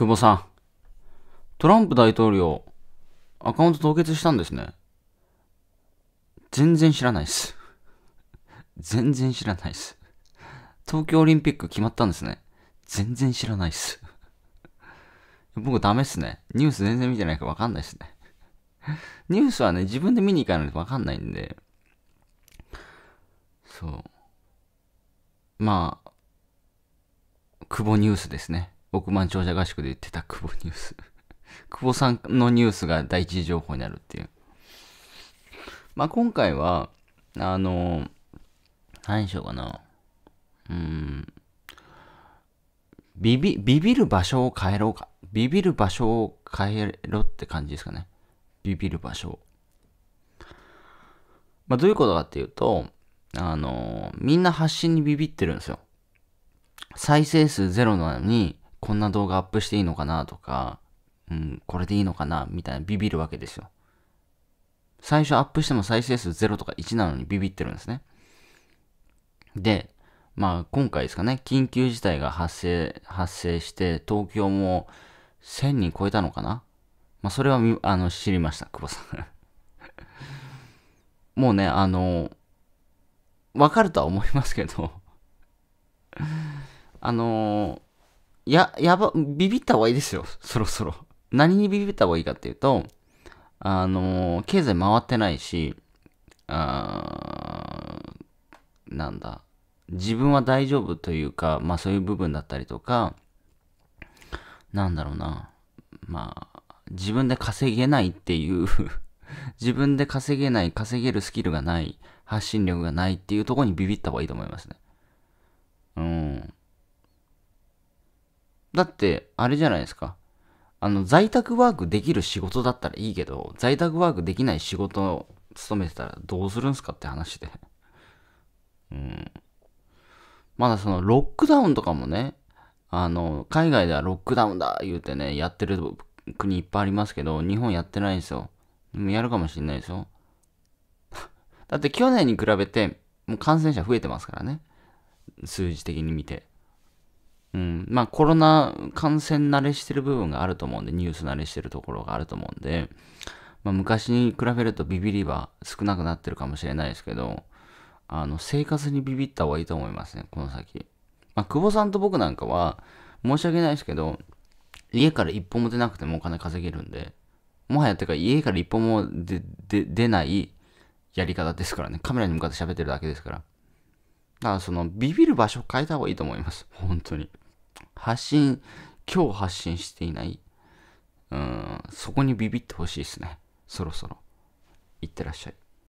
久保さん、トランプ大統領、アカウント凍結したんですね。全然知らないっす。全然知らないっす。東京オリンピック決まったんですね。全然知らないっす。僕ダメっすね。ニュース全然見てないからわかんないっすね。ニュースはね、自分で見に行かないとわかんないんで。そう。まあ、久保ニュースですね。億万長者合宿で言ってた久保ニュース。久保さんのニュースが第一情報になるっていう。まあ、今回は、あの、何しようかな。うん。ビビ、ビビる場所を変えろうか。ビビる場所を変えろって感じですかね。ビビる場所を。まあ、どういうことかっていうと、あの、みんな発信にビビってるんですよ。再生数ゼロなのに、こんな動画アップしていいのかなとか、うん、これでいいのかなみたいなビビるわけですよ。最初アップしても再生数0とか1なのにビビってるんですね。で、まあ今回ですかね、緊急事態が発生、発生して、東京も1000人超えたのかなまあそれはあの知りました、久保さん。もうね、あの、わかるとは思いますけどあのや、やば、ビビった方がいいですよ。そろそろ。何にビビった方がいいかっていうと、あのー、経済回ってないし、あーなんだ、自分は大丈夫というか、まあそういう部分だったりとか、なんだろうな、まあ、自分で稼げないっていう 自分で稼げない、稼げるスキルがない、発信力がないっていうところにビビった方がいいと思いますね。だって、あれじゃないですか。あの、在宅ワークできる仕事だったらいいけど、在宅ワークできない仕事を勤めてたらどうするんすかって話で。うん。まだその、ロックダウンとかもね、あの、海外ではロックダウンだ言うてね、やってる国いっぱいありますけど、日本やってないんですよ。もやるかもしんないですよ。だって去年に比べて、もう感染者増えてますからね。数字的に見て。うん、まあコロナ感染慣れしてる部分があると思うんで、ニュース慣れしてるところがあると思うんで、まあ、昔に比べるとビビりは少なくなってるかもしれないですけど、あの、生活にビビった方がいいと思いますね、この先。まあ、久保さんと僕なんかは、申し訳ないですけど、家から一歩も出なくてもお金稼げるんで、もはやてか家から一歩も出ないやり方ですからね、カメラに向かって喋ってるだけですから。だからその、ビビる場所変えた方がいいと思います。本当に。発信、今日発信していない。うん、そこにビビってほしいですね。そろそろ。いってらっしゃい。